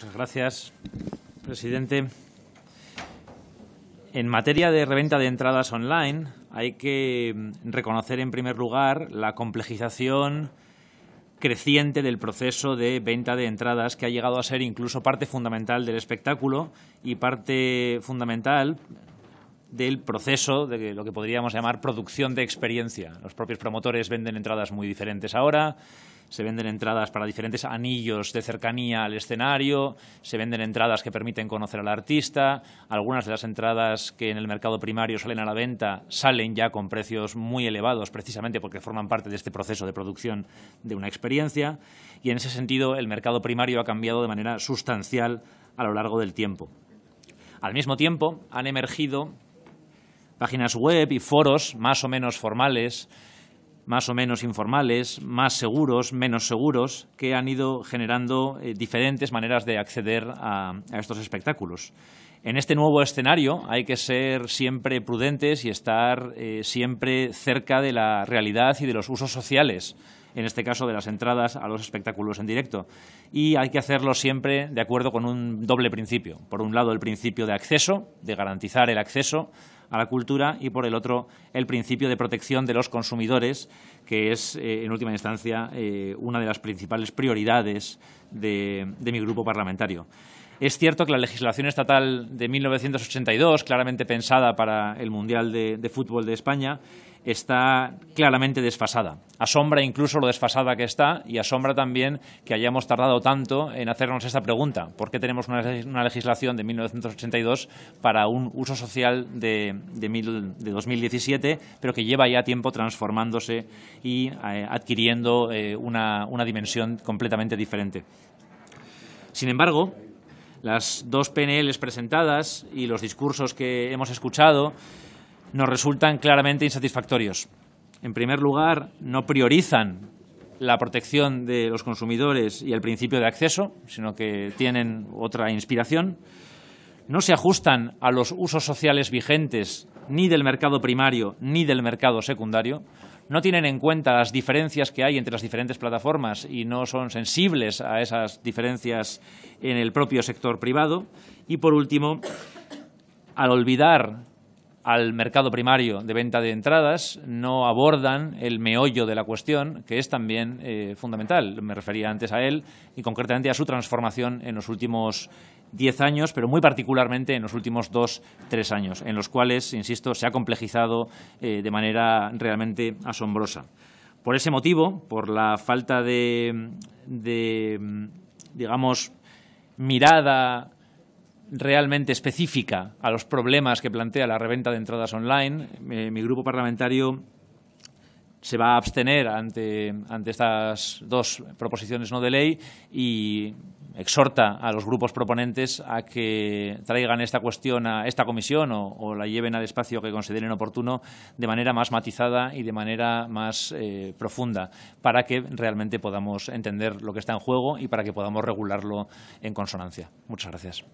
Muchas gracias, presidente. En materia de reventa de entradas online, hay que mm, reconocer en primer lugar la complejización creciente del proceso de venta de entradas que ha llegado a ser incluso parte fundamental del espectáculo y parte fundamental del proceso de lo que podríamos llamar producción de experiencia. Los propios promotores venden entradas muy diferentes ahora, se venden entradas para diferentes anillos de cercanía al escenario, se venden entradas que permiten conocer al artista, algunas de las entradas que en el mercado primario salen a la venta salen ya con precios muy elevados precisamente porque forman parte de este proceso de producción de una experiencia y en ese sentido el mercado primario ha cambiado de manera sustancial a lo largo del tiempo. Al mismo tiempo han emergido páginas web y foros más o menos formales más o menos informales, más seguros, menos seguros, que han ido generando eh, diferentes maneras de acceder a, estos espectáculos. En este nuevo escenario hay que ser siempre prudentes y estar eh, siempre cerca de la realidad y de los usos sociales, en este caso de las entradas a los espectáculos en directo. Y hay que hacerlo siempre de acuerdo con un doble principio. Por un lado, el principio de acceso, de garantizar el acceso a la cultura y, por el otro, el principio de protección de los consumidores, que es, eh, en última instancia, eh, una de las principales prioridades de mi grupo parlamentario. Es cierto que la legislación estatal de 1982, claramente pensada para el Mundial de, Fútbol de España, está claramente desfasada. Asombra incluso lo desfasada que está y asombra también que hayamos tardado tanto en hacernos esta pregunta. ¿Por qué tenemos una legislación de 1982 para un uso social de, de, 2017, pero que lleva ya tiempo transformándose y eh, adquiriendo eh, una dimensión completamente diferente? Sin embargo, las dos PNL presentadas y los discursos que hemos escuchado nos resultan claramente insatisfactorios. En primer lugar, no priorizan la protección de los consumidores y el principio de acceso, sino que tienen otra inspiración. No se ajustan a los usos sociales vigentes ni del mercado primario ni del mercado secundario no tienen en cuenta las diferencias que hay entre las diferentes plataformas y no son sensibles a esas diferencias en el propio sector privado. Y por último, al olvidar al mercado primario de venta de entradas, no abordan el meollo de la cuestión, que es también eh, fundamental. Me refería antes a él y concretamente a su transformación en los últimos diez años, pero muy particularmente en los últimos dos, tres años, en los cuales, insisto, se ha complejizado eh, de manera realmente asombrosa. Por ese motivo, por la falta de, de digamos, mirada realmente específica a los problemas que plantea la reventa de entradas online. Eh, mi grupo parlamentario se va a abstener ante, ante estas dos proposiciones no de ley y exhorta a los grupos proponentes a que traigan esta cuestión a esta comisión o, la lleven al espacio que consideren oportuno de manera más matizada y de manera más eh, profunda para que realmente podamos entender lo que está en juego y para que podamos regularlo en consonancia. Muchas gracias.